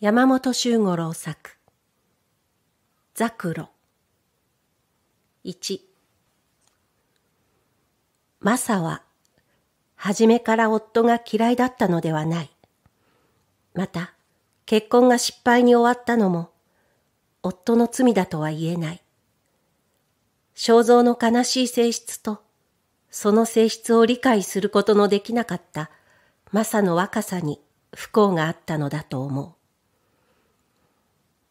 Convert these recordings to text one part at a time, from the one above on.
山本周五郎作ザクロ一マサは初めから夫が嫌いだったのではないまた結婚が失敗に終わったのも夫の罪だとは言えない肖像の悲しい性質とその性質を理解することのできなかったマサの若さに不幸があったのだと思う。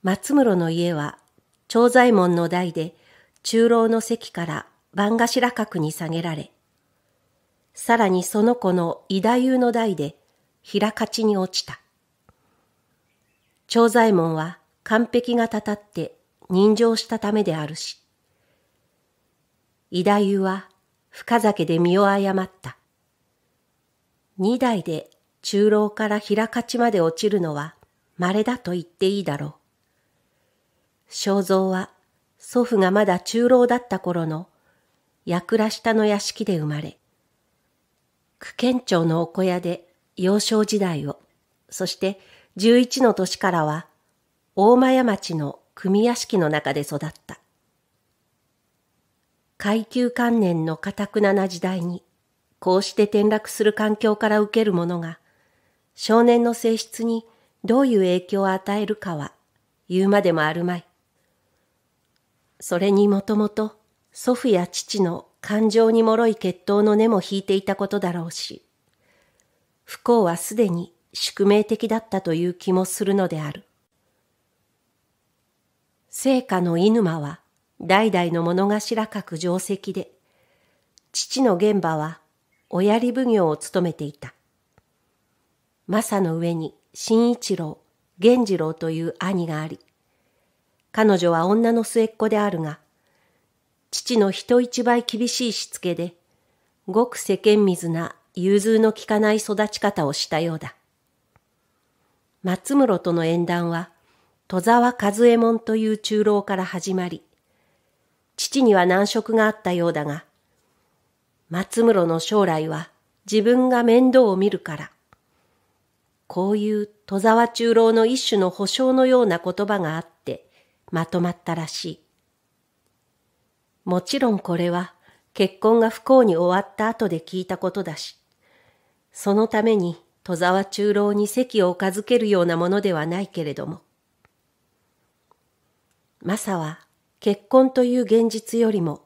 松室の家は、長左衛門の代で、中老の席から番頭閣に下げられ、さらにその子の伊太夫の代で、平勝に落ちた。長左衛門は、完璧がたたって人情したためであるし、伊太夫は深酒で身を誤った。二代で中老から平勝まで落ちるのは稀だと言っていいだろう。正蔵は祖父がまだ中老だった頃の櫓下の屋敷で生まれ、区県庁のお小屋で幼少時代を、そして11の年からは大間屋町の組屋敷の中で育った。階級観念のかたくなな時代に、こうして転落する環境から受けるものが、少年の性質にどういう影響を与えるかは言うまでもあるまい。それにもともと祖父や父の感情に脆い血統の根も引いていたことだろうし、不幸はすでに宿命的だったという気もするのである。聖火の犬馬は代々の物頭格定石で、父の現場は親利奉行を務めていた。正の上に新一郎、源次郎という兄があり、彼女は女の末っ子であるが、父の人一倍厳しいしつけで、ごく世間水な融通の効かない育ち方をしたようだ。松室との縁談は、戸沢和右衛門という中老から始まり、父には難色があったようだが、松室の将来は自分が面倒を見るから、こういう戸沢中老の一種の保証のような言葉があって、まとまったらしい。もちろんこれは結婚が不幸に終わった後で聞いたことだし、そのために戸沢中郎に席をおけるようなものではないけれども。マサは結婚という現実よりも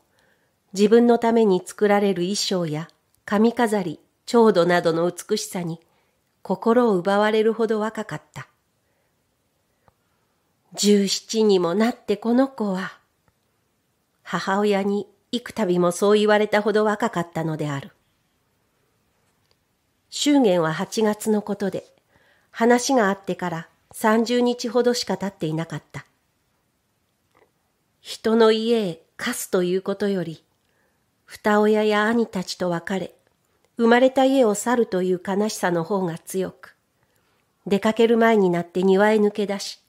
自分のために作られる衣装や髪飾り、長度などの美しさに心を奪われるほど若かった。十七にもなってこの子は、母親に幾度もそう言われたほど若かったのである。祝言は8月のことで、話があってから30日ほどしか経っていなかった。人の家へ貸すということより、二親や兄たちと別れ、生まれた家を去るという悲しさの方が強く、出かける前になって庭へ抜け出し、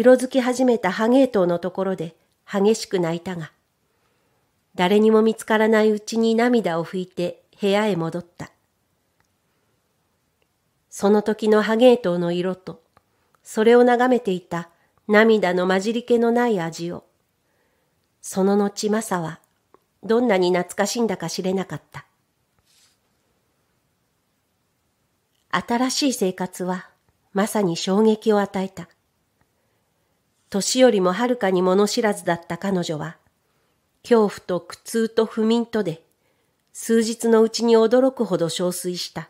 色づき始めたハゲートのところで激しく泣いたが、誰にも見つからないうちに涙を拭いて部屋へ戻った。その時のハゲートの色と、それを眺めていた涙の混じり気のない味を、その後マサはどんなに懐かしいんだか知れなかった。新しい生活はまさに衝撃を与えた。年よりもはるかに物知らずだった彼女は、恐怖と苦痛と不眠とで、数日のうちに驚くほど憔悴した。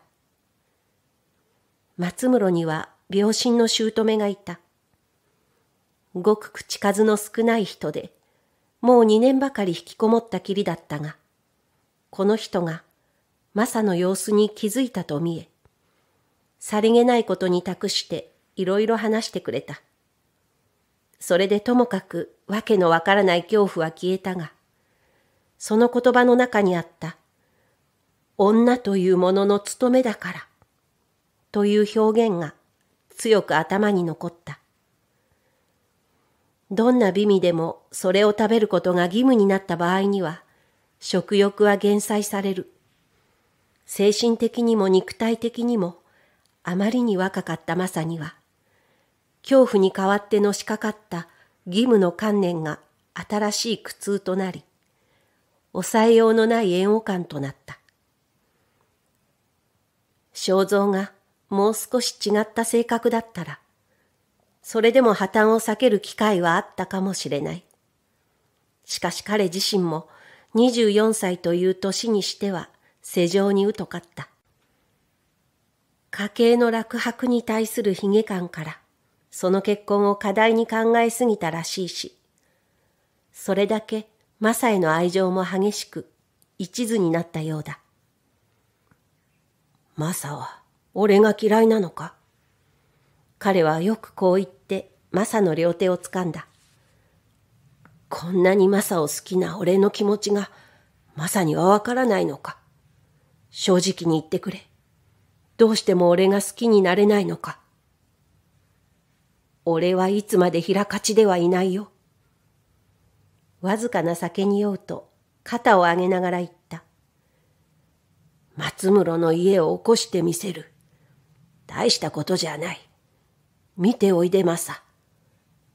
松室には病身の姑がいた。ごく口数の少ない人で、もう2年ばかり引きこもったきりだったが、この人が、マサの様子に気づいたと見え、さりげないことに託していろいろ話してくれた。それでともかくわけのわからない恐怖は消えたが、その言葉の中にあった、女というものの務めだから、という表現が強く頭に残った。どんな美味でもそれを食べることが義務になった場合には、食欲は減災される。精神的にも肉体的にも、あまりに若かったマサには、恐怖に代わってのしかかった義務の観念が新しい苦痛となり、抑えようのない嫌悪感となった。肖像がもう少し違った性格だったら、それでも破綻を避ける機会はあったかもしれない。しかし彼自身も24歳という年にしては世情に疎かった。家計の落泊に対する髭感から、その結婚を過大に考えすぎたらしいし、それだけマサへの愛情も激しく一途になったようだ。マサは俺が嫌いなのか彼はよくこう言ってマサの両手をつかんだ。こんなにマサを好きな俺の気持ちがマサにはわからないのか正直に言ってくれ。どうしても俺が好きになれないのか。俺はいつまで平勝ちではいないよ。わずかな酒に酔うと肩を上げながら言った。松室の家を起こしてみせる。大したことじゃない。見ておいでまさ。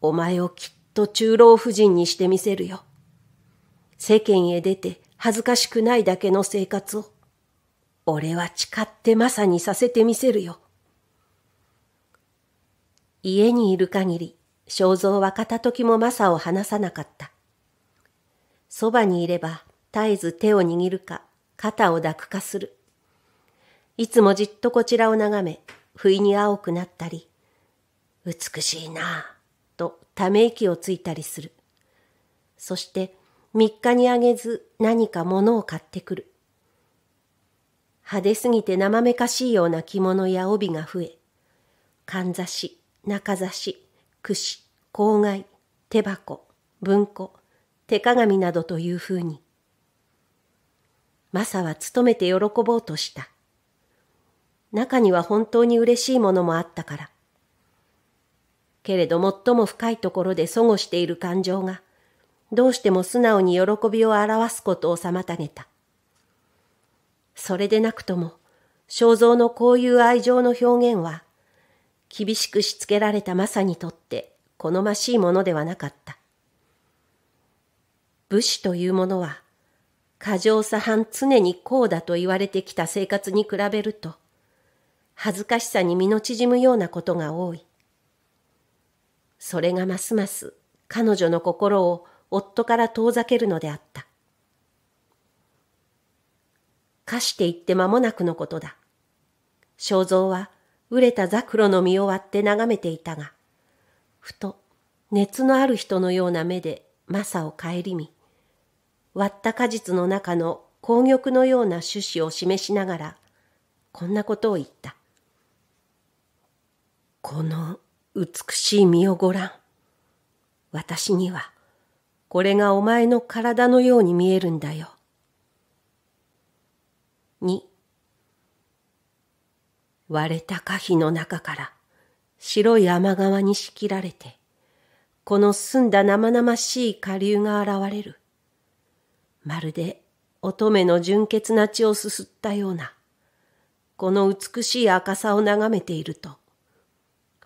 お前をきっと中老夫人にしてみせるよ。世間へ出て恥ずかしくないだけの生活を。俺は誓ってまさにさせてみせるよ。家にいる限り、肖像は片時もマサを離さなかった。そばにいれば、絶えず手を握るか、肩を抱くかする。いつもじっとこちらを眺め、不意に青くなったり、美しいなあ、とため息をついたりする。そして、三日にあげず何か物を買ってくる。派手すぎて生めかしいような着物や帯が増え、かんざし、中差し、串、公外、手箱、文庫、手鏡などというふうに。マサは勤めて喜ぼうとした。中には本当に嬉しいものもあったから。けれど最も深いところで阻害している感情が、どうしても素直に喜びを表すことを妨げた。それでなくとも、肖像のこういう愛情の表現は、厳しくしつけられたマサにとって好ましいものではなかった。武士というものは、過剰さ半常にこうだと言われてきた生活に比べると、恥ずかしさに身の縮むようなことが多い。それがますます彼女の心を夫から遠ざけるのであった。貸していって間もなくのことだ。正蔵は熟れたザクロの実を割って眺めていたが、ふと熱のある人のような目でマサを顧み、割った果実の中の紅玉のような種子を示しながら、こんなことを言った。この美しい実をご覧。私には、これがお前の体のように見えるんだよ。割れた花碑の中から白い雨川に仕切られて、この澄んだ生々しい下流が現れる。まるで乙女の純潔な血をすすったような、この美しい赤さを眺めていると、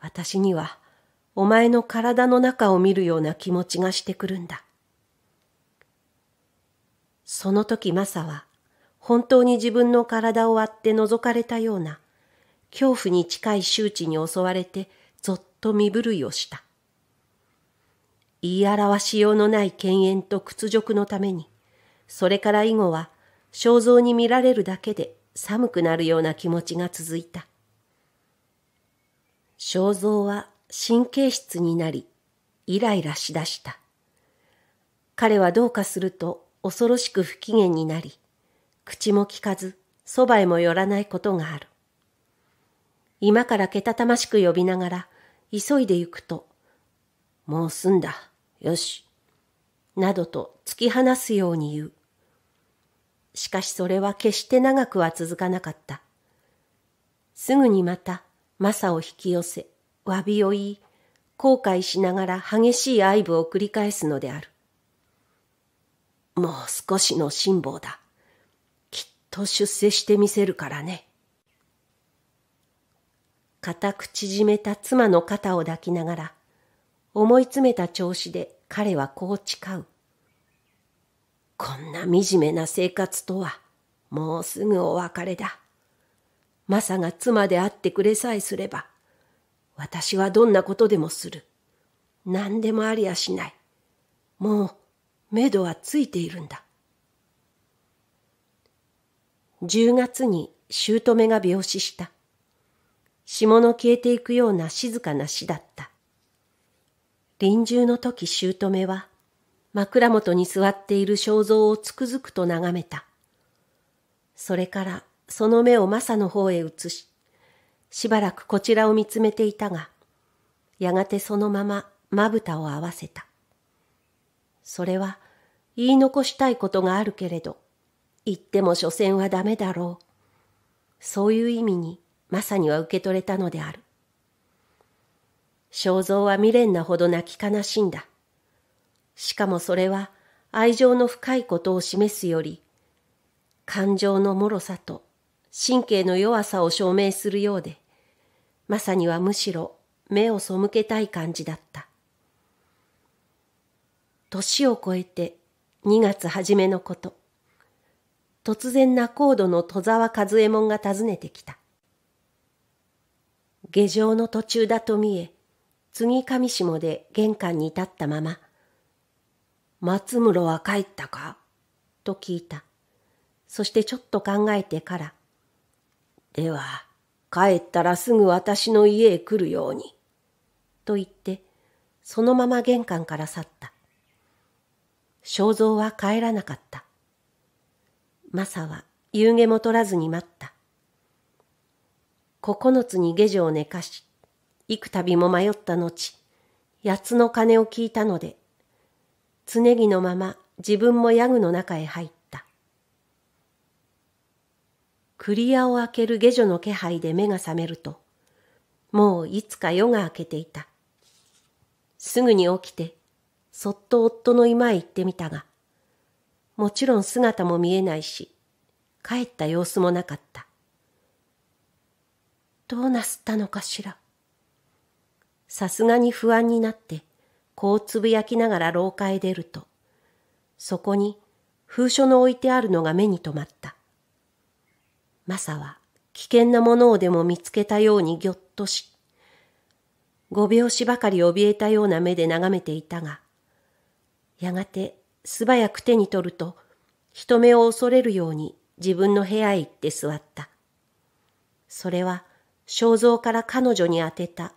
私にはお前の体の中を見るような気持ちがしてくるんだ。その時マサは本当に自分の体を割って覗かれたような恐怖に近い周知に襲われて、ぞっと身震いをした。言い表しようのない犬猿と屈辱のために、それから以後は、肖像に見られるだけで寒くなるような気持ちが続いた。肖像は神経質になり、イライラしだした。彼はどうかすると恐ろしく不機嫌になり、口も聞かず、そばへも寄らないことがある。今からけたたましく呼びながら、急いで行くと、もう済んだ。よし。などと突き放すように言う。しかしそれは決して長くは続かなかった。すぐにまた、マサを引き寄せ、詫びを言い、後悔しながら激しい愛撫を繰り返すのである。もう少しの辛抱だ。きっと出世してみせるからね。固く縮めた妻の肩を抱きながら、思い詰めた調子で彼はこう誓う。こんな惨めな生活とは、もうすぐお別れだ。マサが妻であってくれさえすれば、私はどんなことでもする。何でもありゃしない。もう、めどはついているんだ。10月に姑が病死した。霜の消えていくような静かな死だった。臨終の時姑は枕元に座っている肖像をつくづくと眺めた。それからその目をマサの方へ移し、しばらくこちらを見つめていたが、やがてそのまままぶたを合わせた。それは言い残したいことがあるけれど、言っても所詮はダメだろう。そういう意味に、まさには受け取れたのである。肖像は未練なほど泣き悲しんだ。しかもそれは愛情の深いことを示すより、感情の脆さと神経の弱さを証明するようで、まさにはむしろ目を背けたい感じだった。年を越えて2月初めのこと、突然仲人の戸沢和右衛門が訪ねてきた。下城の途中だと見え、次上下で玄関に立ったまま、松室は帰ったかと聞いた。そしてちょっと考えてから、では、帰ったらすぐ私の家へ来るように、と言って、そのまま玄関から去った。正蔵は帰らなかった。マサは夕げも取らずに待った。九つに下女を寝かし、幾度も迷った後、八つの鐘を聞いたので、常着のまま自分もヤグの中へ入った。クリアを開ける下女の気配で目が覚めると、もういつか夜が明けていた。すぐに起きて、そっと夫の居間へ行ってみたが、もちろん姿も見えないし、帰った様子もなかった。どうなすったのかしら。さすがに不安になって、こうつぶやきながら廊下へ出ると、そこに封書の置いてあるのが目に留まった。マサは危険なものをでも見つけたようにぎょっとし、五拍子ばかり怯えたような目で眺めていたが、やがて素早く手に取ると、人目を恐れるように自分の部屋へ行って座った。それは肖像から彼女に宛てた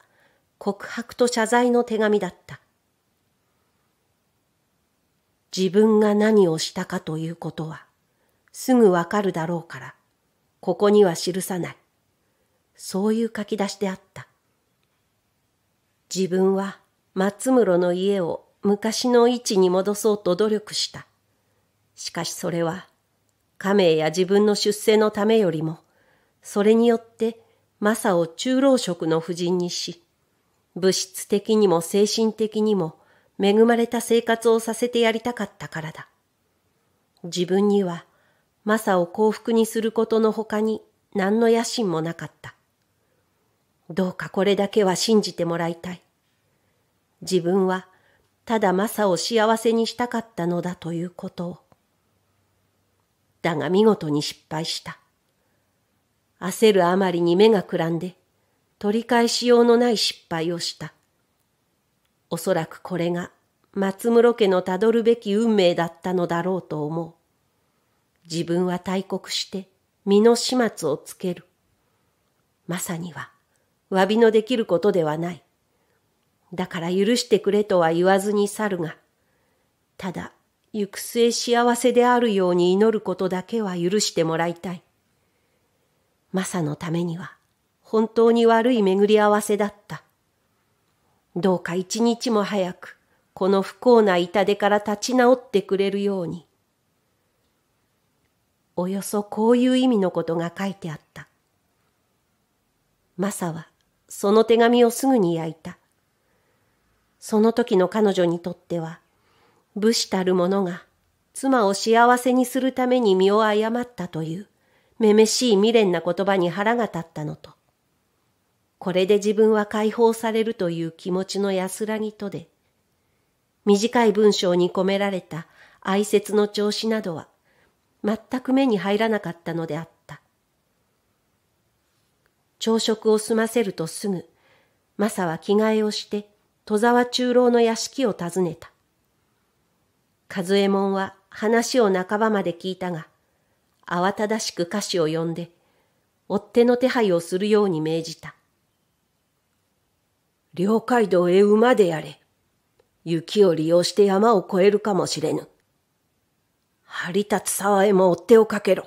告白と謝罪の手紙だった。自分が何をしたかということは、すぐわかるだろうから、ここには記さない。そういう書き出しであった。自分は松室の家を昔の位置に戻そうと努力した。しかしそれは、亀や自分の出世のためよりも、それによってマサを中老職の夫人にし、物質的にも精神的にも恵まれた生活をさせてやりたかったからだ。自分にはマサを幸福にすることの他に何の野心もなかった。どうかこれだけは信じてもらいたい。自分はただマサを幸せにしたかったのだということを。だが見事に失敗した。焦るあまりに目がくらんで、取り返しようのない失敗をした。おそらくこれが松室家のたどるべき運命だったのだろうと思う。自分は大国して身の始末をつける。まさには、詫びのできることではない。だから許してくれとは言わずに去るが、ただ、行く末幸せであるように祈ることだけは許してもらいたい。マサのためには本当に悪い巡り合わせだった。どうか一日も早くこの不幸な痛手から立ち直ってくれるように。およそこういう意味のことが書いてあった。マサはその手紙をすぐに焼いた。その時の彼女にとっては、武士たる者が妻を幸せにするために身を誤ったという、めめしい未練な言葉に腹が立ったのと、これで自分は解放されるという気持ちの安らぎとで、短い文章に込められた哀説の調子などは、全く目に入らなかったのであった。朝食を済ませるとすぐ、マサは着替えをして、戸沢中郎の屋敷を訪ねた。和右衛門は話を半ばまで聞いたが、慌ただしく歌詞を呼んで、追っ手の手配をするように命じた。両街道へ馬でやれ。雪を利用して山を越えるかもしれぬ。張り立つ沢へも追っ手をかけろ。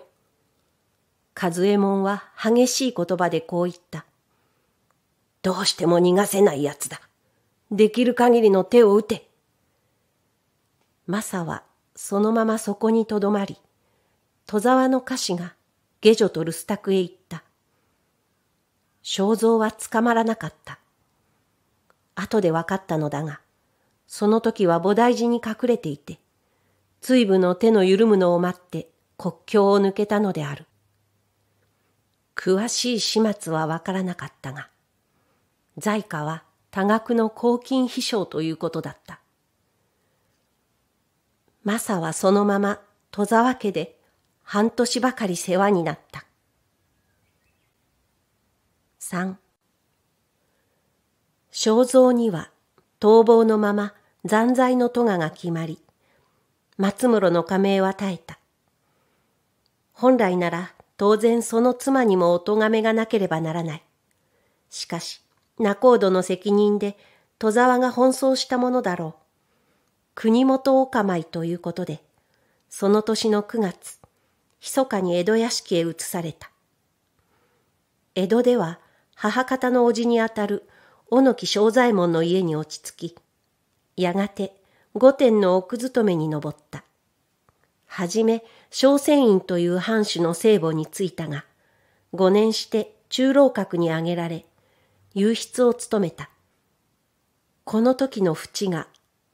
和右衛門は激しい言葉でこう言った。どうしても逃がせない奴だ。できる限りの手を打て。マサはそのままそこにとどまり、戸沢の歌詞が下女と留守宅へ行った。肖像は捕まらなかった。後で分かったのだが、その時は菩提寺に隠れていて、追部の手の緩むのを待って国境を抜けたのである。詳しい始末は分からなかったが、在家は多額の公金秘書ということだった。マサはそのまま戸沢家で半年ばかり世話になった。三、肖像には逃亡のまま残罪の咎が決まり、松室の加盟は耐えた。本来なら当然その妻にもお咎めがなければならない。しかし、仲人の責任で戸沢が奔走したものだろう。国元お構いということで、その年の9月、密かに江戸屋敷へ移された。江戸では母方の叔父にあたる小野木正左衛門の家に落ち着き、やがて御殿の奥勤めに登った。はじめ、小仙院という藩主の聖母に着いたが、五年して中老閣に挙げられ、優筆を務めた。この時の淵が、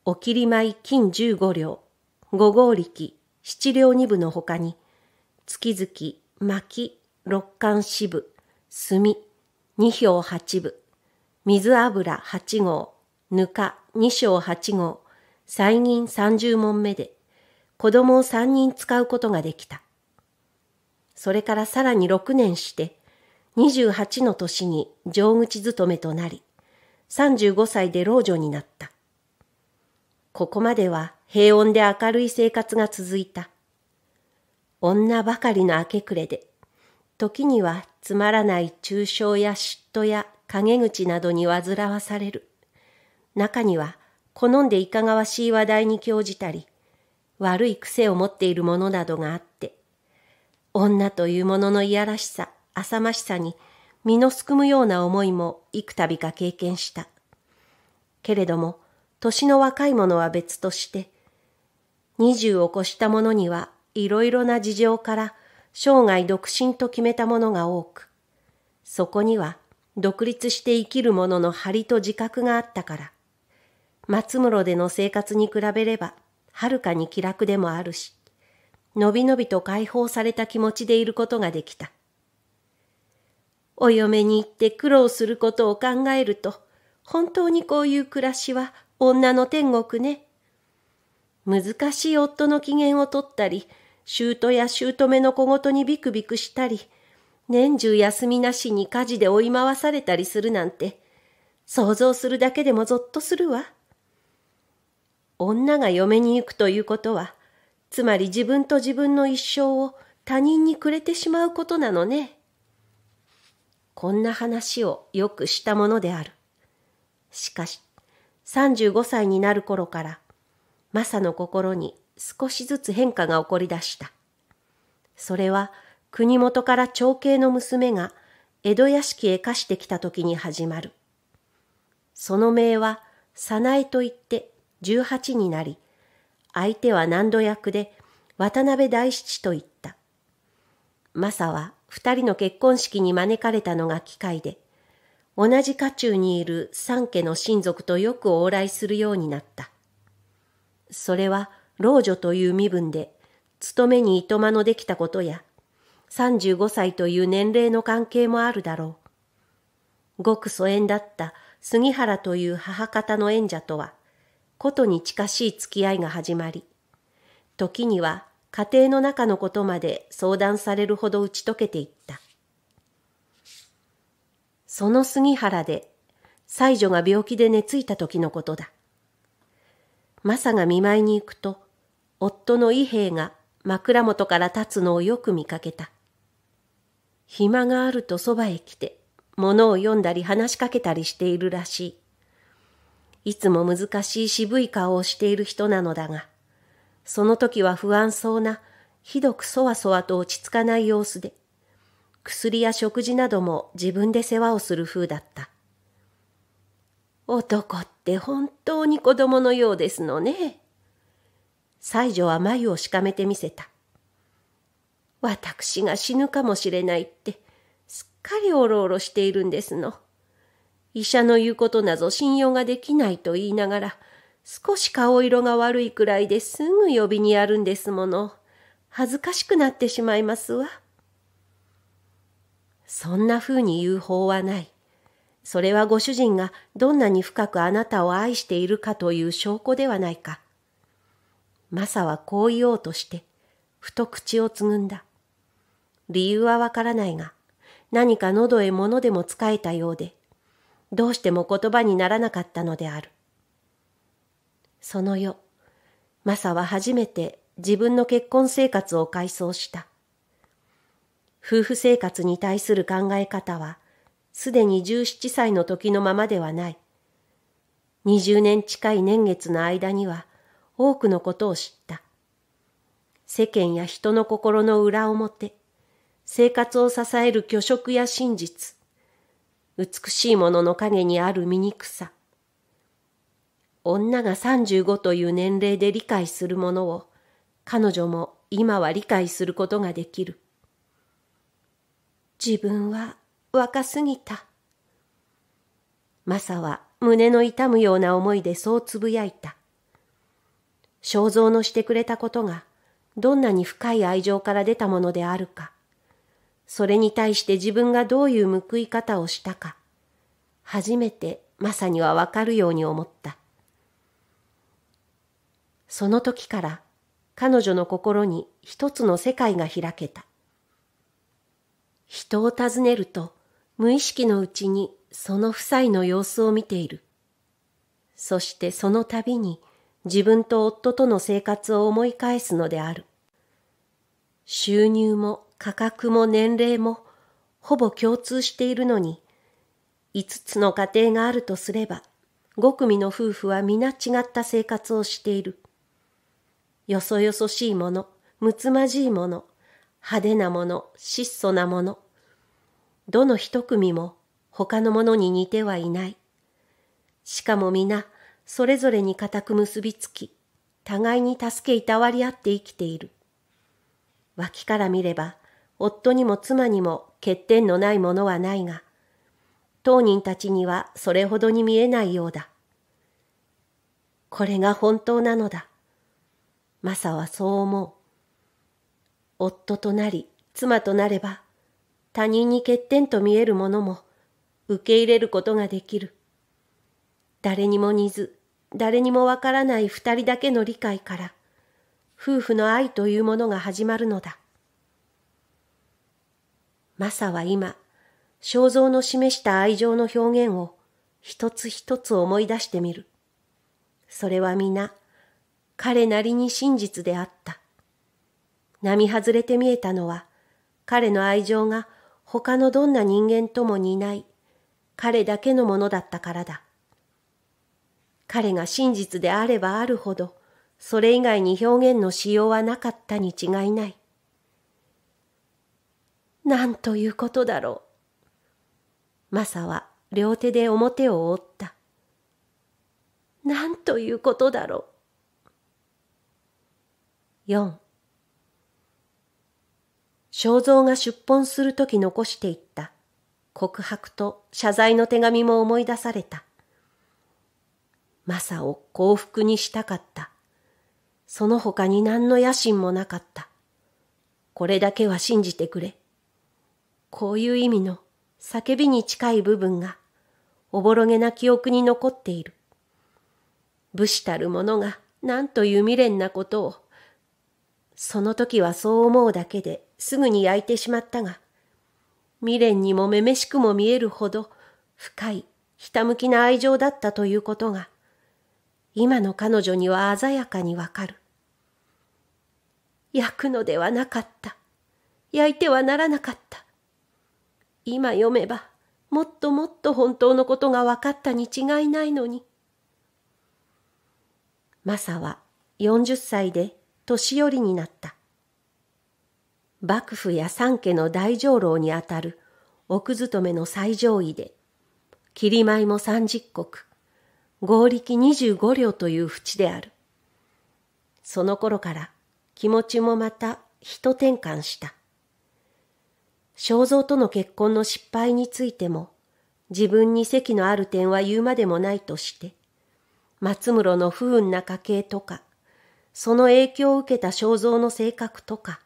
お切り米金十五両、五合力、七両二部の他に、月々、巻、六巻支部、墨、二票八部、水油八号、ぬか二章八号、再任三十問目で、子供を三人使うことができた。それからさらに六年して、二十八の年に上口勤めとなり、三十五歳で老女になった。ここまでは平穏で明るい生活が続いた。女ばかりの明け暮れで、時にはつまらない抽象や嫉妬や陰口などに煩わされる。中には、好んでいかがわしい話題に興じたり、悪い癖を持っているものなどがあって、女というもののいやらしさ、浅ましさに身のすくむような思いも幾度か経験した。けれども、年の若い者は別として、二十を越した者にはいろいろな事情から生涯独身と決めたものが多く、そこには独立して生きる者の張りと自覚があったから、松室での生活に比べれば、はるかに気楽でもあるし、のびのびと解放された気持ちでいることができた。お嫁に行って苦労することを考えると、本当にこういう暮らしは女の天国ね。難しい夫の機嫌を取ったり、姑や姑の小言にビクビクしたり、年中休みなしに家事で追い回されたりするなんて、想像するだけでもぞっとするわ。女が嫁に行くということは、つまり自分と自分の一生を他人にくれてしまうことなのね。こんな話をよくしたものである。しかし、35歳になる頃から、マサの心に少しずつ変化が起こり出した。それは国元から長兄の娘が江戸屋敷へ貸してきた時に始まる。その名は早苗といって十八になり、相手は何度役で渡辺大七といった。マサは二人の結婚式に招かれたのが機会で、同じ家中にいる三家の親族とよく往来するようになった。それは老女という身分で、勤めにいとまのできたことや、三十五歳という年齢の関係もあるだろう。ごく疎遠だった杉原という母方の縁者とは、ことに近しい付き合いが始まり、時には家庭の中のことまで相談されるほど打ち解けていった。その杉原で、妻女が病気で寝ついた時のことだ。マサが見舞いに行くと、夫の伊兵が枕元から立つのをよく見かけた。暇があるとそばへ来て、物を読んだり話しかけたりしているらしい。いつも難しい渋い顔をしている人なのだが、その時は不安そうな、ひどくそわそわと落ち着かない様子で、薬や食事なども自分で世話をする風だった。男って本当に子供のようですのね。西女は眉をしかめてみせた。私が死ぬかもしれないって、すっかりおろおろしているんですの。医者の言うことなぞ信用ができないと言いながら、少し顔色が悪いくらいですぐ呼びにやるんですもの。恥ずかしくなってしまいますわ。そんな風に言う法はない。それはご主人がどんなに深くあなたを愛しているかという証拠ではないか。マサはこう言おうとして、ふと口をつぐんだ。理由はわからないが、何か喉へ物でも使えたようで、どうしても言葉にならなかったのである。その夜、マサは初めて自分の結婚生活を回想した。夫婦生活に対する考え方は、すでに17歳の時のままではない。20年近い年月の間には、多くのことを知った。世間や人の心の裏表、生活を支える虚飾や真実、美しいものの陰にある醜さ、女が35という年齢で理解するものを彼女も今は理解することができる。自分は若すぎた。マサは胸の痛むような思いでそうつぶやいた。肖像のしてくれたことが、どんなに深い愛情から出たものであるか、それに対して自分がどういう報い方をしたか、初めてまさにはわかるように思った。その時から彼女の心に一つの世界が開けた。人を訪ねると無意識のうちにその夫妻の様子を見ている。そしてその度に自分と夫との生活を思い返すのである。収入も価格も年齢もほぼ共通しているのに、五つの家庭があるとすれば、五組の夫婦は皆違った生活をしている。よそよそしいもの、むつまじいもの、派手なもの、質素なもの。どの一組も他のものに似てはいない。しかも皆、それぞれに固く結びつき、互いに助けいたわり合って生きている。脇から見れば、夫にも妻にも欠点のないものはないが、当人たちにはそれほどに見えないようだ。これが本当なのだ。マサはそう思う。夫となり、妻となれば、他人に欠点と見えるものも受け入れることができる。誰にも似ず、誰にもわからない二人だけの理解から夫婦の愛というものが始まるのだ。マサは今、肖像の示した愛情の表現を一つ一つ思い出してみる。それは皆、彼なりに真実であった。並外れて見えたのは、彼の愛情が他のどんな人間とも似ない、彼だけのものだったからだ。彼が真実であればあるほど、それ以外に表現のしようはなかったに違いない。なんということだろう。マサは両手で表を覆った。なんということだろう。4肖像が出奔するとき残していった告白と謝罪の手紙も思い出された。マサを幸福にしたかった。その他に何の野心もなかった。これだけは信じてくれ。こういう意味の叫びに近い部分がおぼろげな記憶に残っている。武士たる者が何という未練なことを。その時はそう思うだけですぐに焼いてしまったが、未練にもめめしくも見えるほど深いひたむきな愛情だったということが、今の彼女には鮮やかにわかる。焼くのではなかった。焼いてはならなかった。今読めば、もっともっと本当のことが分かったに違いないのに。マサは40歳で年寄りになった。幕府や三家の大上楼にあたる奥勤めの最上位で、切り舞も三十石、合力二十五両という淵である。その頃から気持ちもまた一転換した。肖像との結婚の失敗についても、自分に席のある点は言うまでもないとして、松室の不運な家系とか、その影響を受けた肖像の性格とか、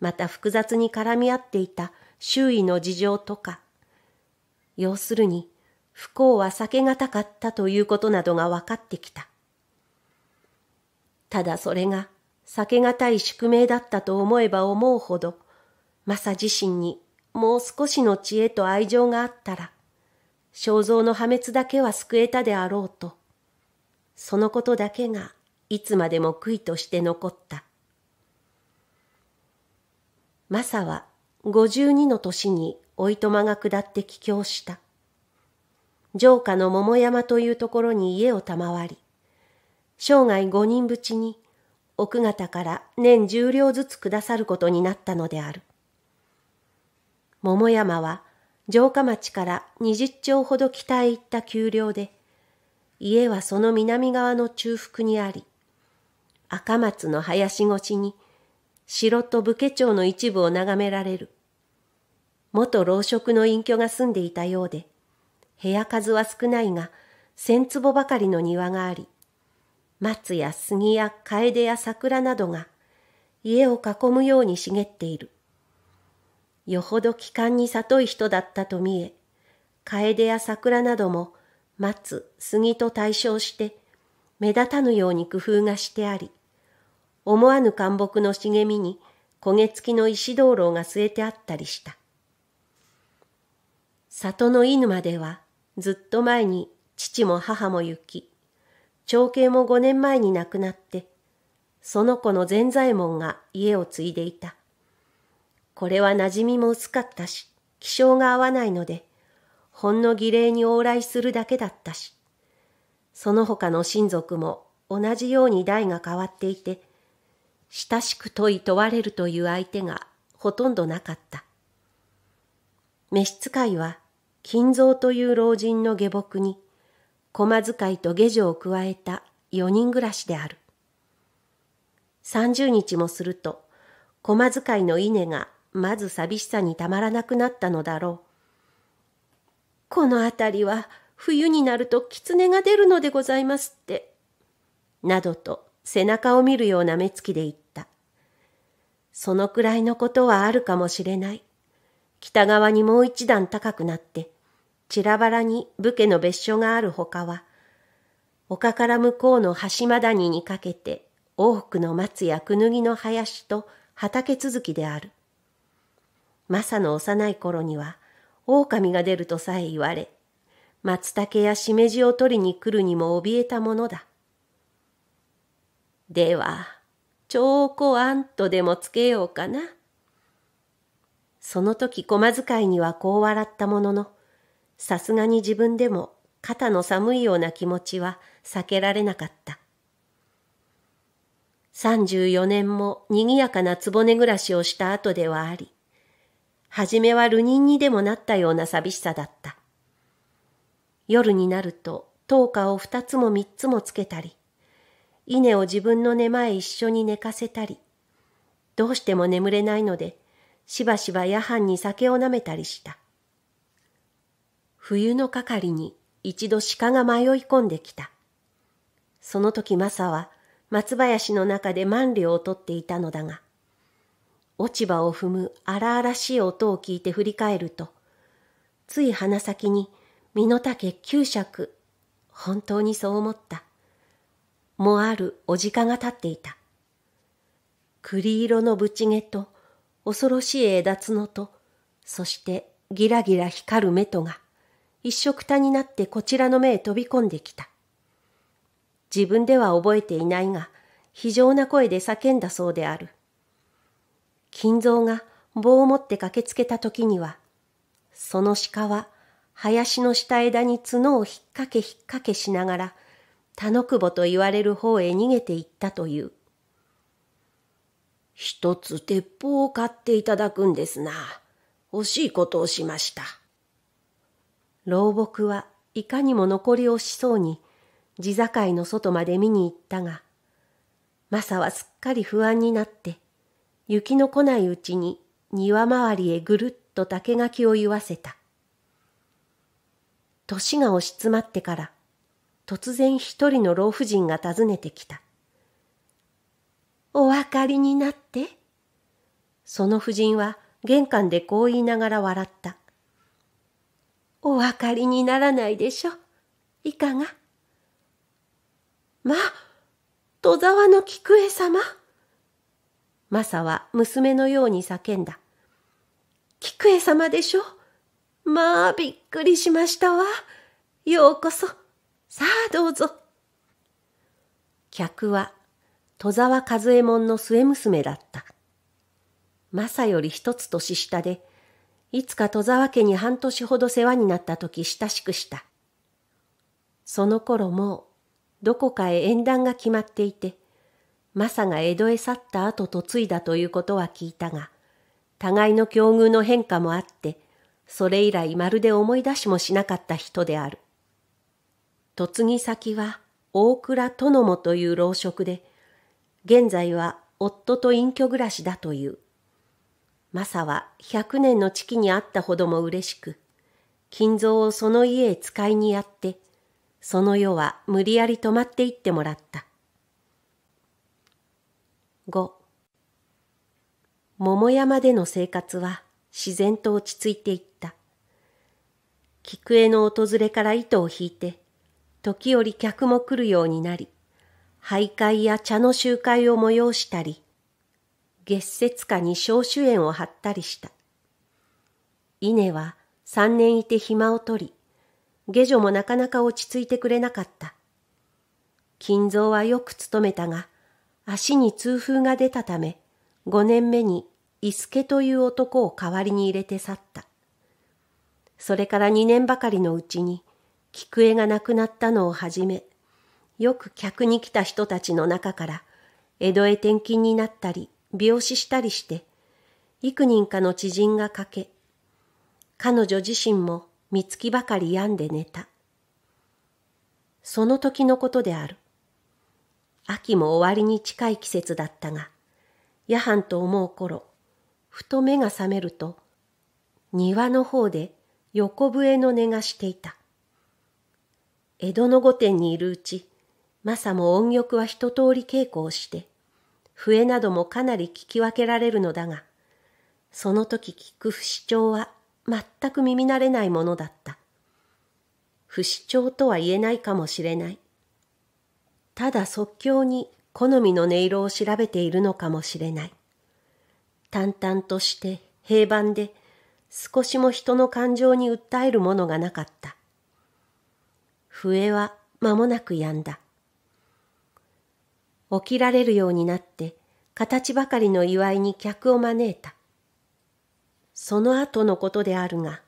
また複雑に絡み合っていた周囲の事情とか、要するに不幸は避けがたかったということなどが分かってきた。ただそれが避けがたい宿命だったと思えば思うほど、マサ自身にもう少しの知恵と愛情があったら、肖像の破滅だけは救えたであろうと、そのことだけがいつまでも悔いとして残った。マサは十二の年においとまが下って帰郷した。城下の桃山というところに家を賜り、生涯五人ぶちに奥方から年十両ずつくださることになったのである。桃山は城下町から二十町ほど北へ行った丘陵で、家はその南側の中腹にあり、赤松の林越しに城と武家町の一部を眺められる。元老職の隠居が住んでいたようで、部屋数は少ないが、千坪ばかりの庭があり、松や杉や楓や桜などが家を囲むように茂っている。よほど気管に里い人だったと見え、楓や桜なども松、杉と対照して目立たぬように工夫がしてあり、思わぬ干木の茂みに焦げ付きの石灯籠が据えてあったりした。里の犬まではずっと前に父も母も行き、長兄も五年前に亡くなって、その子の善左衛門が家を継いでいた。これは馴染みも薄かったし、気性が合わないので、ほんの儀礼に往来するだけだったし、その他の親族も同じように代が変わっていて、親しく問い問われるという相手がほとんどなかった。召使いは金蔵という老人の下僕に、駒遣いと下女を加えた4人暮らしである。30日もすると、駒遣いの稲がまず寂しさにたまらなくなったのだろう。この辺りは冬になると狐が出るのでございますって。などと背中を見るような目つきで言った。そのくらいのことはあるかもしれない。北側にもう一段高くなって、散らばらに武家の別所があるほかは、丘から向こうの橋間谷にかけて多くの松やくぬぎの林と畑続きである。マサの幼い頃には、狼が出るとさえ言われ、松茸やしめじを取りに来るにも怯えたものだ。では、兆候あんとでもつけようかな。その時駒遣いにはこう笑ったものの、さすがに自分でも肩の寒いような気持ちは避けられなかった。三十四年も賑やかな坪根暮らしをした後ではあり、初めは流人にでもなったような寂しさだった。夜になると灯火を二つも三つもつけたり、稲を自分の寝前一緒に寝かせたり、どうしても眠れないので、しばしば夜半に酒を舐めたりした。冬の係に一度鹿が迷い込んできた。その時マサは松林の中で万両を取っていたのだが、落ち葉を踏む荒々しい音を聞いて振り返ると、つい鼻先に身の丈九尺、本当にそう思った。もあるおじかが立っていた。栗色のぶち毛と恐ろしい枝角と、そしてギラギラ光る目とが、一色たになってこちらの目へ飛び込んできた。自分では覚えていないが、非常な声で叫んだそうである。金蔵が棒を持って駆けつけた時には、その鹿は林の下枝に角を引っ掛け引っ掛けしながら、田の久保と言われる方へ逃げていったという。一つ鉄砲を買っていただくんですな。惜しいことをしました。老木はいかにも残り惜しそうに、地境の外まで見に行ったが、マサはすっかり不安になって、雪の来ないうちに庭周りへぐるっと竹垣を言わせた。年が押し詰まってから、突然一人の老婦人が訪ねてきた。お分かりになって。その婦人は玄関でこう言いながら笑った。お分かりにならないでしょ。いかがまあ、戸沢の菊江様。マサは娘のように叫んだ。菊江様でしょまあ、びっくりしましたわ。ようこそ。さあ、どうぞ。客は戸沢和右衛門の末娘だった。正より一つ年下で、いつか戸沢家に半年ほど世話になった時親しくした。その頃もう、どこかへ縁談が決まっていて、マサが江戸へ去った後嫁いだということは聞いたが、互いの境遇の変化もあって、それ以来まるで思い出しもしなかった人である。嫁ぎ先は大倉殿もという老職で、現在は夫と隠居暮らしだという。マサは百年の地期にあったほども嬉しく、金蔵をその家へ使いにやって、その世は無理やり泊まっていってもらった。五、桃山での生活は自然と落ち着いていった。菊江の訪れから糸を引いて、時折客も来るようになり、徘徊や茶の集会を催したり、月節下に小酒園を張ったりした。稲は三年いて暇を取り、下女もなかなか落ち着いてくれなかった。金蔵はよく勤めたが、足に痛風が出たため、五年目に伊助という男を代わりに入れて去った。それから二年ばかりのうちに、菊江が亡くなったのをはじめ、よく客に来た人たちの中から、江戸へ転勤になったり、病死したりして、幾人かの知人が欠け、彼女自身も三月ばかり病んで寝た。その時のことである。秋も終わりに近い季節だったが、夜半と思う頃、ふと目が覚めると、庭の方で横笛の音がしていた。江戸の御殿にいるうち、マサも音欲は一通り稽古をして、笛などもかなり聞き分けられるのだが、その時聞く不死鳥は全く耳慣れないものだった。不死鳥とは言えないかもしれない。ただ即興に好みの音色を調べているのかもしれない。淡々として平凡で少しも人の感情に訴えるものがなかった。笛は間もなく止んだ。起きられるようになって形ばかりの祝いに客を招いた。その後のことであるが、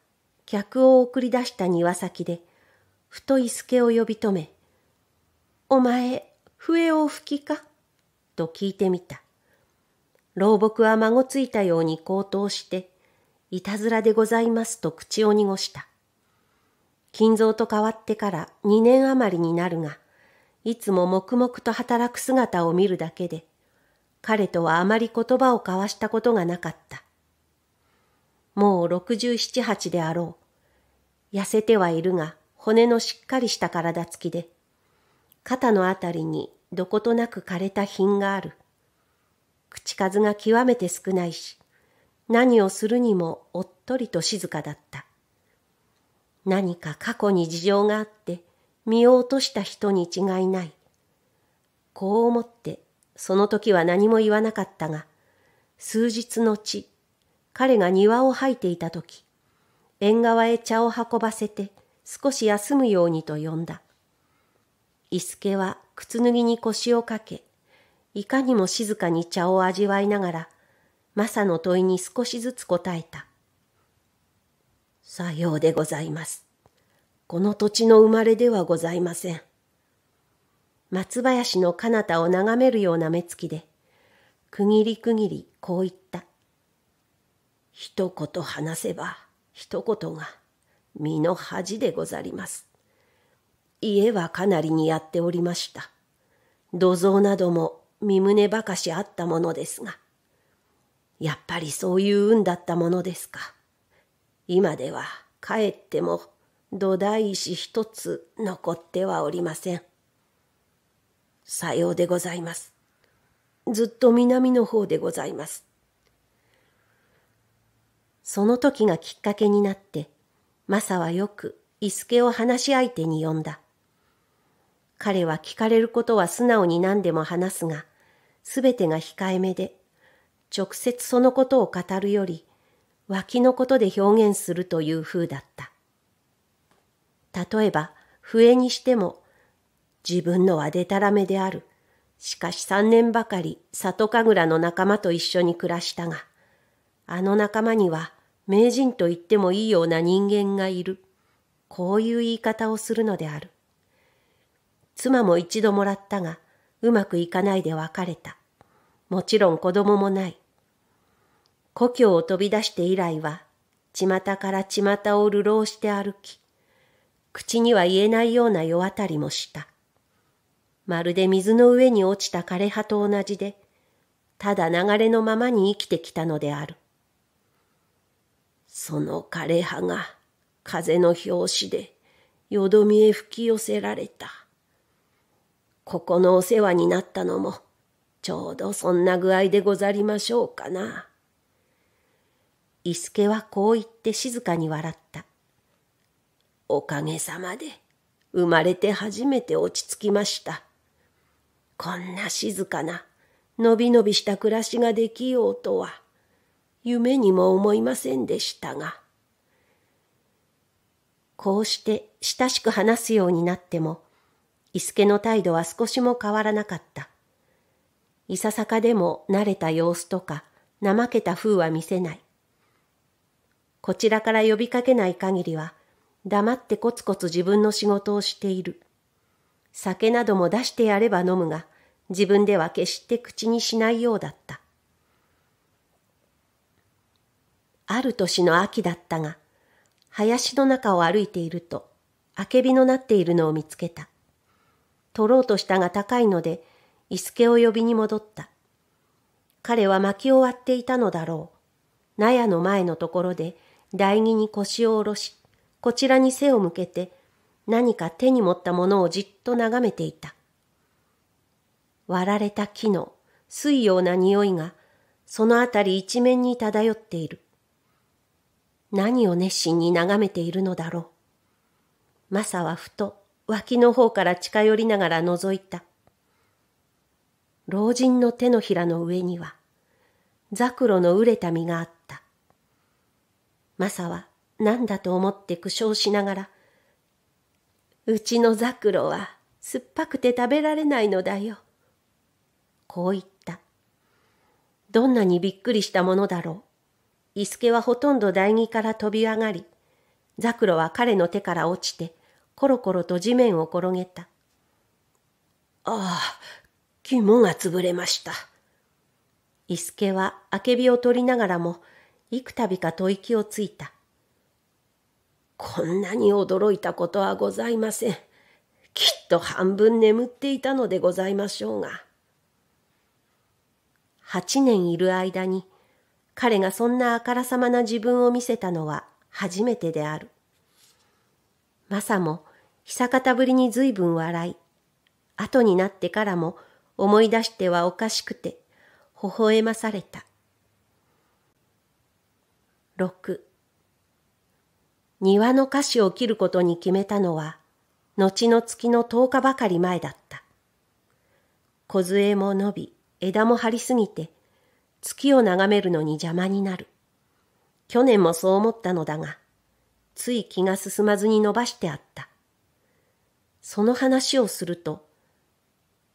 客を送り出した庭先で、ふと伊助を呼び止め、お前、笛を吹きかと聞いてみた。老木は孫ついたように高騰して、いたずらでございますと口を濁した。金蔵と変わってから2年余りになるが、いつも黙々と働く姿を見るだけで、彼とはあまり言葉を交わしたことがなかった。もう六十七八であろう。痩せてはいるが、骨のしっかりした体つきで、肩のあたりにどことなく枯れた品がある。口数が極めて少ないし、何をするにもおっとりと静かだった。何か過去に事情があって、見落とした人に違いない。こう思って、その時は何も言わなかったが、数日後、彼が庭を吐いていた時、縁側へ茶を運ばせて少し休むようにと呼んだ。伊助は靴脱ぎに腰をかけ、いかにも静かに茶を味わいながら、マサの問いに少しずつ答えた。さようでございます。この土地の生まれではございません。松林の彼方を眺めるような目つきで、区切り区切りこう言った。一言話せば、一言が身の恥でござります。家はかなりにやっておりました。土蔵なども身胸ばかしあったものですが、やっぱりそういう運だったものですか。今ではかえっても土台石一つ残ってはおりません。さようでございます。ずっと南の方でございます。その時がきっかけになって、マサはよく伊助を話し相手に呼んだ。彼は聞かれることは素直に何でも話すが、すべてが控えめで、直接そのことを語るより、脇のことで表現するという風だった。例えば、笛にしても、自分のはでたらめである。しかし三年ばかり里神楽の仲間と一緒に暮らしたが、あの仲間には名人と言ってもいいような人間がいる。こういう言い方をするのである。妻も一度もらったが、うまくいかないで別れた。もちろん子供もない。故郷を飛び出して以来は、巷から巷を流浪して歩き、口には言えないような世渡りもした。まるで水の上に落ちた枯れ葉と同じで、ただ流れのままに生きてきたのである。その枯れ葉が風の拍子でよどみへ吹き寄せられた。ここのお世話になったのも、ちょうどそんな具合でござりましょうかな。伊助はこう言って静かに笑った。おかげさまで生まれて初めて落ち着きました。こんな静かな、のびのびした暮らしができようとは、夢にも思いませんでしたが。こうして親しく話すようになっても、伊助の態度は少しも変わらなかった。いささかでも慣れた様子とか、怠けた風は見せない。こちらから呼びかけない限りは、黙ってコツコツ自分の仕事をしている。酒なども出してやれば飲むが、自分では決して口にしないようだった。ある年の秋だったが、林の中を歩いていると、あけびのなっているのを見つけた。取ろうとしたが高いので、伊助を呼びに戻った。彼は薪を割っていたのだろう。納屋の前のところで、台木に腰を下ろし、こちらに背を向けて何か手に持ったものをじっと眺めていた。割られた木の水ような匂いがその辺り一面に漂っている。何を熱心に眺めているのだろう。マサはふと脇の方から近寄りながら覗いた。老人の手のひらの上にはザクロの熟れた実があった。マサは何だと思って苦笑しながら、うちのザクロは酸っぱくて食べられないのだよ。こう言った。どんなにびっくりしたものだろう。伊助はほとんど台木から飛び上がり、ザクロは彼の手から落ちて、コロコロと地面を転げた。ああ、肝が潰れました。伊助はあけびを取りながらも、幾度か吐息をついた。こんなに驚いたことはございません。きっと半分眠っていたのでございましょうが。八年いる間に彼がそんなあからさまな自分を見せたのは初めてである。マサも久方ぶりに随分笑い、後になってからも思い出してはおかしくて微笑まされた。六。庭の菓子を切ることに決めたのは、後の月の10日ばかり前だった。小杖も伸び、枝も張りすぎて、月を眺めるのに邪魔になる。去年もそう思ったのだが、つい気が進まずに伸ばしてあった。その話をすると、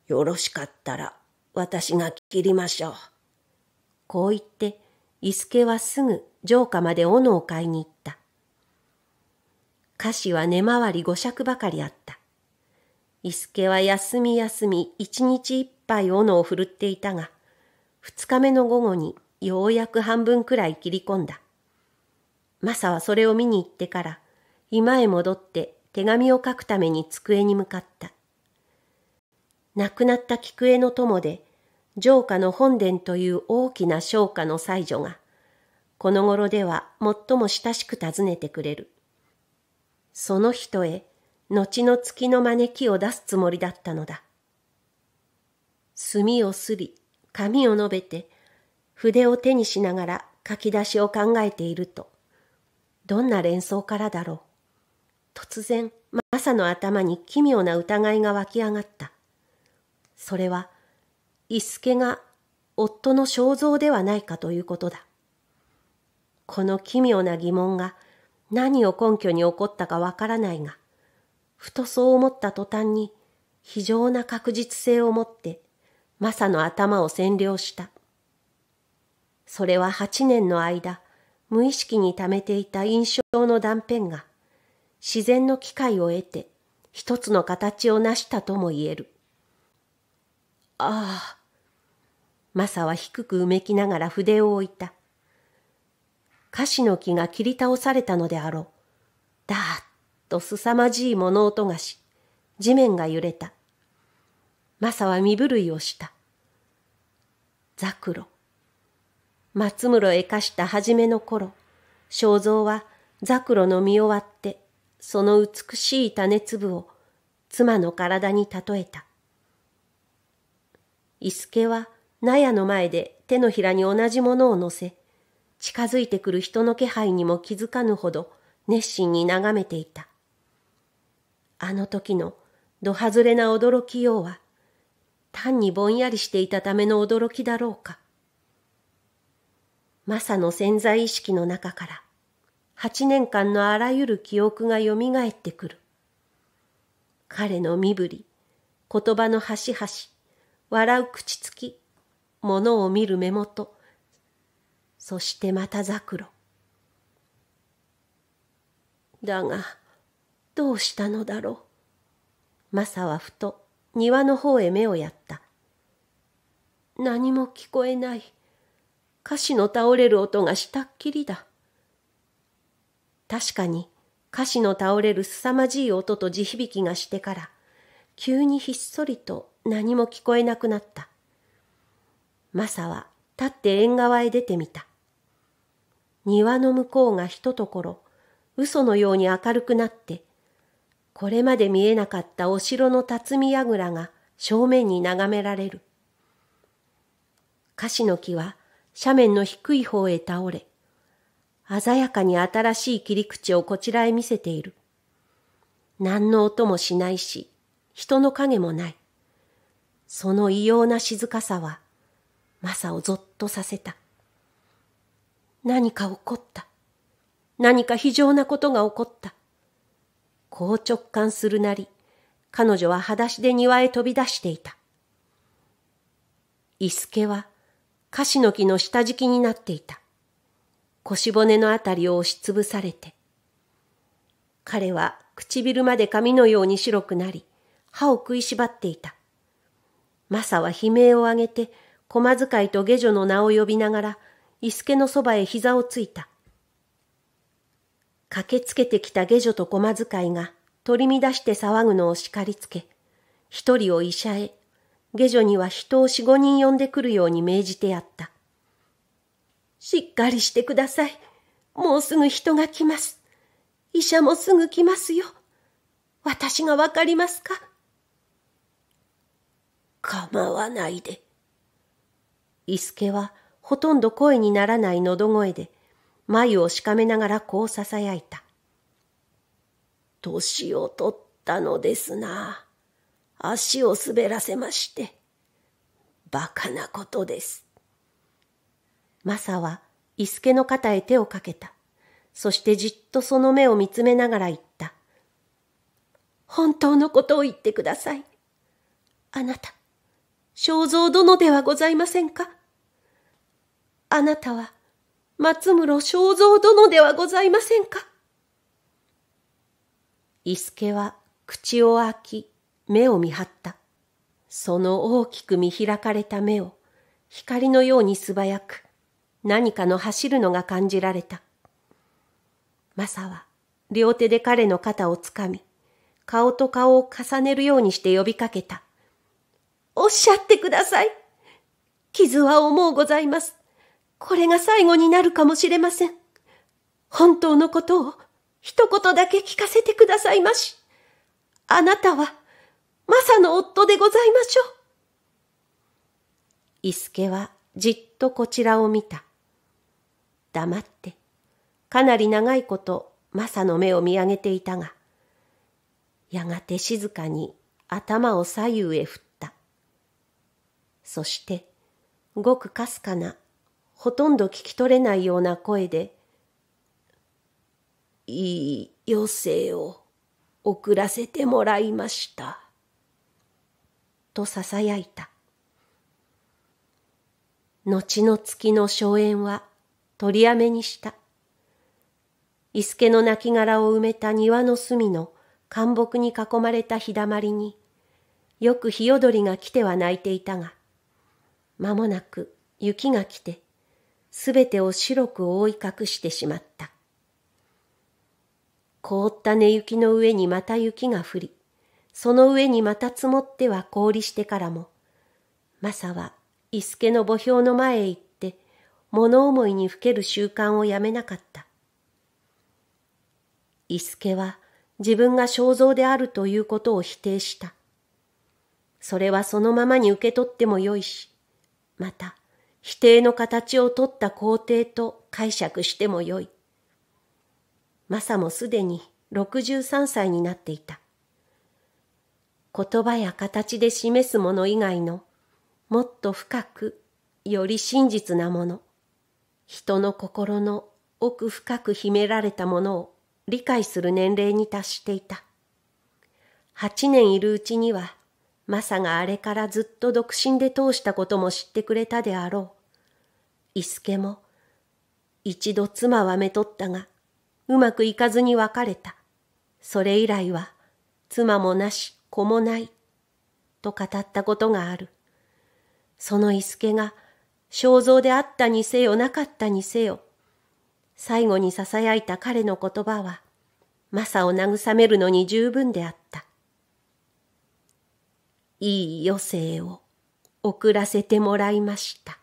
よろしかったら私が切りましょう。こう言って、伊助はすぐ城下まで斧を買いに行った。菓子は根回り五尺ばかりあった。伊助は休み休み一日一杯斧を振るっていたが、二日目の午後にようやく半分くらい切り込んだ。マサはそれを見に行ってから、今へ戻って手紙を書くために机に向かった。亡くなった菊江の友で、城下の本殿という大きな商家の妻女が、この頃では最も親しく訪ねてくれる。その人へ後の月の招きを出すつもりだったのだ。墨をすり、紙を述べて、筆を手にしながら書き出しを考えていると、どんな連想からだろう。突然、マサの頭に奇妙な疑いが湧き上がった。それは、伊助が夫の肖像ではないかということだ。この奇妙な疑問が何を根拠に起こったかわからないが、ふとそう思った途端に、非常な確実性を持って、マサの頭を占領した。それは八年の間、無意識に溜めていた印象の断片が、自然の機会を得て、一つの形を成したとも言える。ああ。マサは低くうめきながら筆を置いた。カシの木が切り倒されたのであろう。だーっと凄まじい物音がし、地面が揺れた。マサは身震いをした。ザクロ。松室へ貸した初めの頃、肖像はザクロの実を割って、その美しい種粒を妻の体に例えた。伊助は納屋の前で手のひらに同じものを乗せ、近づいてくる人の気配にも気づかぬほど熱心に眺めていた。あの時のど外れな驚きようは、単にぼんやりしていたための驚きだろうか。マサの潜在意識の中から、八年間のあらゆる記憶がよみがえってくる。彼の身振り、言葉の端々、笑う口つき、物を見る目元、そしてまたザクロだがどうしたのだろうマサはふと庭の方へ目をやった何も聞こえない菓子の倒れる音がしたっきりだ確かに菓子の倒れる凄まじい音と地響きがしてから急にひっそりと何も聞こえなくなったマサは立って縁側へ出てみた庭の向こうがひとところ、嘘のように明るくなって、これまで見えなかったお城の辰巳櫓が正面に眺められる。樫の木は斜面の低い方へ倒れ、鮮やかに新しい切り口をこちらへ見せている。何の音もしないし、人の影もない。その異様な静かさは、マサをぞっとさせた。何か起こった。何か非常なことが起こった。こう直感するなり、彼女は裸足で庭へ飛び出していた。伊助は、カシの木の下敷きになっていた。腰骨のあたりを押しつぶされて。彼は唇まで髪のように白くなり、歯を食いしばっていた。マサは悲鳴を上げて、駒遣いと下女の名を呼びながら、伊助のそばへ膝をついた。駆けつけてきた下女と駒使いが取り乱して騒ぐのを叱りつけ、一人を医者へ、下女には人を四五人呼んでくるように命じてやった。しっかりしてください。もうすぐ人が来ます。医者もすぐ来ますよ。私がわかりますか構わないで。伊助はほとんど声にならない喉声で、眉をしかめながらこう囁いた。年を取ったのですな。足を滑らせまして。馬鹿なことです。マサは、伊助の肩へ手をかけた。そしてじっとその目を見つめながら言った。本当のことを言ってください。あなた、正蔵殿ではございませんかあなたは松室正蔵殿ではございませんか伊助は口を開き目を見張った。その大きく見開かれた目を光のように素早く何かの走るのが感じられた。マサは両手で彼の肩をつかみ、顔と顔を重ねるようにして呼びかけた。おっしゃってください。傷は思うございます。これが最後になるかもしれません。本当のことを一言だけ聞かせてくださいまし。あなたは、マサの夫でございましょう。伊助はじっとこちらを見た。黙って、かなり長いことマサの目を見上げていたが、やがて静かに頭を左右へ振った。そして、ごくかすかなほとんど聞き取れないような声で、いい余生を送らせてもらいました。と囁いた。後の月の荘園は取りやめにした。伊助の亡骸を埋めた庭の隅の灌木に囲まれた日だまりに、よくひよどりが来ては泣いていたが、間もなく雪が来て、すべてを白く覆い隠してしまった。凍った寝雪の上にまた雪が降り、その上にまた積もっては氷してからも、マサは伊助の墓標の前へ行って、物思いにふける習慣をやめなかった。伊助は自分が肖像であるということを否定した。それはそのままに受け取ってもよいし、また、否定の形を取った皇帝と解釈してもよい。マサもすでに63歳になっていた。言葉や形で示すもの以外のもっと深くより真実なもの人の心の奥深く秘められたものを理解する年齢に達していた八年いるうちにはマサがあれからずっと独身で通したことも知ってくれたであろう。伊助も、一度妻はめとったが、うまくいかずに別れた。それ以来は、妻もなし、子もない、と語ったことがある。その伊助が、肖像であったにせよなかったにせよ、最後に囁いた彼の言葉は、マサを慰めるのに十分であった。いい余生を送らせてもらいました。